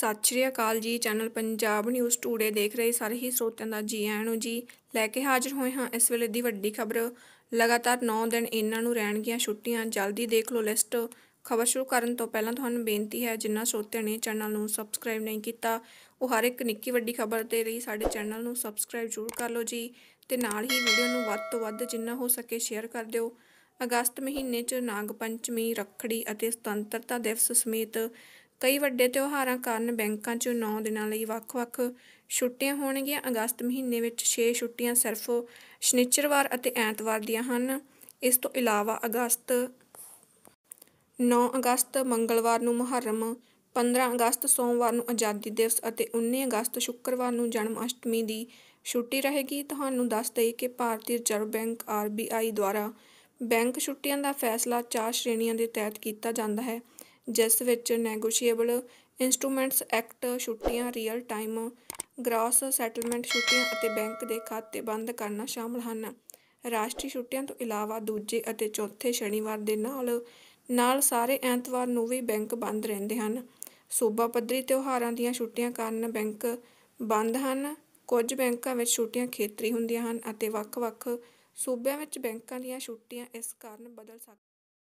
ਸਤਿ ਸ਼੍ਰੀ ਅਕਾਲ ਜੀ channel Punjab news today ਦੇਖ ਰਹੇ ਸਾਰੇ ਹੀ ਸਰੋਤਿਆਂ ਦਾ ਜੀ ਆਇਆਂ ਨੂੰ ਜੀ ਲੈ ਕੇ ਹਾਜ਼ਰ ਹੋਏ ਹਾਂ ਇਸ ਵੇਲੇ ਦੀ ਵੱਡੀ ਖਬਰ ਲਗਾਤਾਰ 9 ਦਿਨ ਇਹਨਾਂ ਨੂੰ ਰਹਿਣਗੀਆਂ ਛੁੱਟੀਆਂ ਜਲਦੀ ਦੇਖ ਲਓ ਲਿਸਟ ਖਬਰ ਸ਼ੁਰੂ ਕਰਨ ਤੋਂ ਪਹਿਲਾਂ ਤੁਹਾਨੂੰ ਬੇਨਤੀ ਹੈ ਜਿਨ੍ਹਾਂ ਸਰੋਤਿਆਂ ਨੇ ਚੈਨਲ ਨੂੰ ਸਬਸਕ੍ਰਾਈਬ ਨਹੀਂ ਕੀਤਾ ਉਹ ਹਰ ਇੱਕ ਨਿੱਕੀ ਵੱਡੀ ਖਬਰ ਤੇ ਲਈ ਸਾਡੇ ਚੈਨਲ ਨੂੰ ਸਬਸਕ੍ਰਾਈਬ ਜ਼ਰੂਰ ਕਰ ਲਓ ਜੀ ਤੇ ਨਾਲ ਹੀ ਵੀਡੀਓ ਨੂੰ ਵੱਧ ਤੋਂ ਵੱਧ ਜਿੰਨਾ ਹੋ ਸਕੇ ਸ਼ੇਅਰ ਕਰ ਦਿਓ ਅਗਸਤ ਮਹੀਨੇ 'ਚ ਨਾਗ ਪੰਚਮੀ ਰੱਖੜੀ ਅਤੇ ਸੁਤੰਤਰਤਾ ਦਿਵਸ ਸਮੇਤ ਕਈ ਵੱਡੇ ਤਿਉਹਾਰਾਂ ਕਾਰਨ ਬੈਂਕਾਂ 'ਚੋਂ 9 ਦਿਨਾਂ ਲਈ ਵੱਖ-ਵੱਖ ਛੁੱਟੀਆਂ ਹੋਣਗੀਆਂ ਅਗਸਤ ਮਹੀਨੇ ਵਿੱਚ 6 ਛੁੱਟੀਆਂ ਸਿਰਫ ਸ਼ਨੀਚਰਵਾਰ ਅਤੇ ਐਤਵਾਰ ਦੀਆਂ ਹਨ ਇਸ ਤੋਂ ਇਲਾਵਾ ਅਗਸਤ 9 ਅਗਸਤ ਮੰਗਲਵਾਰ ਨੂੰ ਮੁਹਰਮ 15 ਅਗਸਤ ਸੋਮਵਾਰ ਨੂੰ ਆਜ਼ਾਦੀ ਦਿਵਸ ਅਤੇ 19 ਅਗਸਤ ਸ਼ੁੱਕਰਵਾਰ ਨੂੰ ਜਨਮ ਅਸ਼ਟਮੀ ਦੀ ਛੁੱਟੀ ਰਹੇਗੀ ਤੁਹਾਨੂੰ ਦੱਸ ਦਈਏ ਕਿ ਭਾਰਤੀ ਰਿਜ਼ਰਵ ਬੈਂਕ ਆਰਬੀਆਈ ਦੁਆਰਾ ਬੈਂਕ ਛੁੱਟੀਆਂ ਦਾ ਫੈਸਲਾ ਚਾਰ ਸ਼੍ਰੇਣੀਆਂ ਦੇ ਤਹਿਤ ਕੀਤਾ ਜਾਂਦਾ ਹੈ ਜਿਸ ਵਿੱਚ ਨੈਗੋਸ਼ੀਏਬਲ ਇਨਸਟਰੂਮੈਂਟਸ ਐਕਟ ਛੁੱਟੀਆਂ ਰੀਅਲ ਟਾਈਮ ਗ੍ਰਾਸ ਸੈਟਲਮੈਂਟ ਛੁੱਟੀਆਂ ਅਤੇ ਬੈਂਕ ਦੇ ਖਾਤੇ ਬੰਦ ਕਰਨਾ ਸ਼ਾਮਲ ਹਨ ਰਾਸ਼ਟਰੀ ਛੁੱਟੀਆਂ ਤੋਂ ਇਲਾਵਾ ਦੂਜੇ ਅਤੇ ਚੌਥੇ ਸ਼ਨੀਵਾਰ ਦੇ ਨਾਲ ਨਾਲ ਸਾਰੇ ਐਤਵਾਰ ਨੂੰ ਵੀ ਬੈਂਕ ਬੰਦ ਰਹਿੰਦੇ ਹਨ ਸੂਬਾ ਪੱਧਰੀ ਤਿਉਹਾਰਾਂ ਦੀਆਂ ਛੁੱਟੀਆਂ ਕਾਰਨ ਬੈਂਕ ਬੰਦ ਹਨ ਕੁਝ ਬੈਂਕਾਂ ਵਿੱਚ ਛੁੱਟੀਆਂ ਖੇਤਰੀ ਹੁੰਦੀਆਂ ਹਨ ਅਤੇ ਵੱਖ-ਵੱਖ ਸੂਬਿਆਂ ਵਿੱਚ ਬੈਂਕਾਂ ਦੀਆਂ ਛੁੱਟੀਆਂ ਇਸ ਕਾਰਨ ਬਦਲ ਸਕਦੀਆਂ